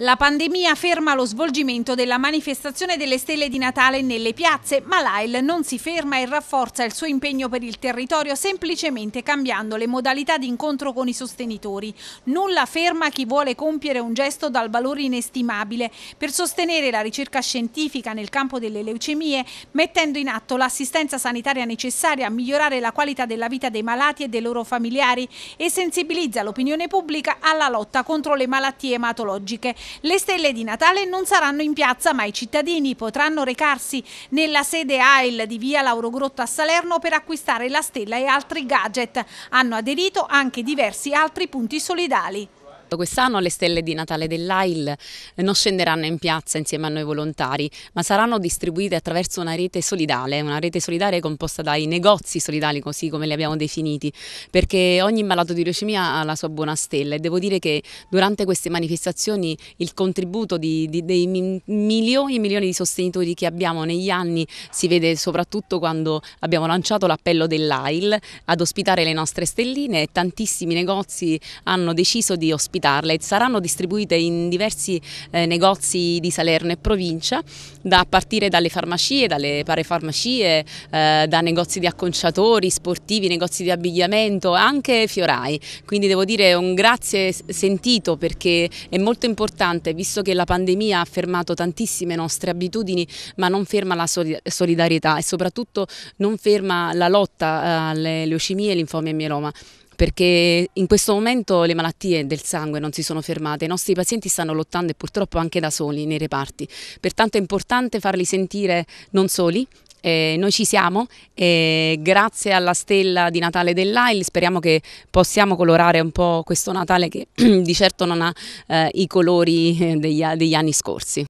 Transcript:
La pandemia ferma lo svolgimento della manifestazione delle stelle di Natale nelle piazze, ma l'AIL non si ferma e rafforza il suo impegno per il territorio semplicemente cambiando le modalità di incontro con i sostenitori. Nulla ferma chi vuole compiere un gesto dal valore inestimabile per sostenere la ricerca scientifica nel campo delle leucemie, mettendo in atto l'assistenza sanitaria necessaria a migliorare la qualità della vita dei malati e dei loro familiari e sensibilizza l'opinione pubblica alla lotta contro le malattie ematologiche le stelle di Natale non saranno in piazza, ma i cittadini potranno recarsi nella sede AIL di via Lauro Grotto a Salerno per acquistare la stella e altri gadget. Hanno aderito anche diversi altri punti solidali. Esatto, quest'anno le stelle di Natale dell'AIL eh, non scenderanno in piazza insieme a noi volontari, ma saranno distribuite attraverso una rete solidale, una rete solidale composta dai negozi solidali, così come li abbiamo definiti, perché ogni malato di leucemia ha la sua buona stella e devo dire che durante queste manifestazioni il contributo di, di, dei milioni e milioni di sostenitori che abbiamo negli anni si vede soprattutto quando abbiamo lanciato l'appello dell'AIL ad ospitare le nostre stelline e tantissimi negozi hanno deciso di ospitare ospitarle saranno distribuite in diversi eh, negozi di Salerno e provincia, da partire dalle farmacie, dalle parafarmacie, eh, da negozi di acconciatori, sportivi, negozi di abbigliamento, anche fiorai. Quindi devo dire un grazie sentito perché è molto importante, visto che la pandemia ha fermato tantissime nostre abitudini, ma non ferma la solidarietà e soprattutto non ferma la lotta eh, alle leucemie e linfomia e mieloma perché in questo momento le malattie del sangue non si sono fermate, i nostri pazienti stanno lottando e purtroppo anche da soli nei reparti, pertanto è importante farli sentire non soli, eh, noi ci siamo eh, grazie alla stella di Natale dell'AIL speriamo che possiamo colorare un po' questo Natale che di certo non ha eh, i colori eh, degli, degli anni scorsi.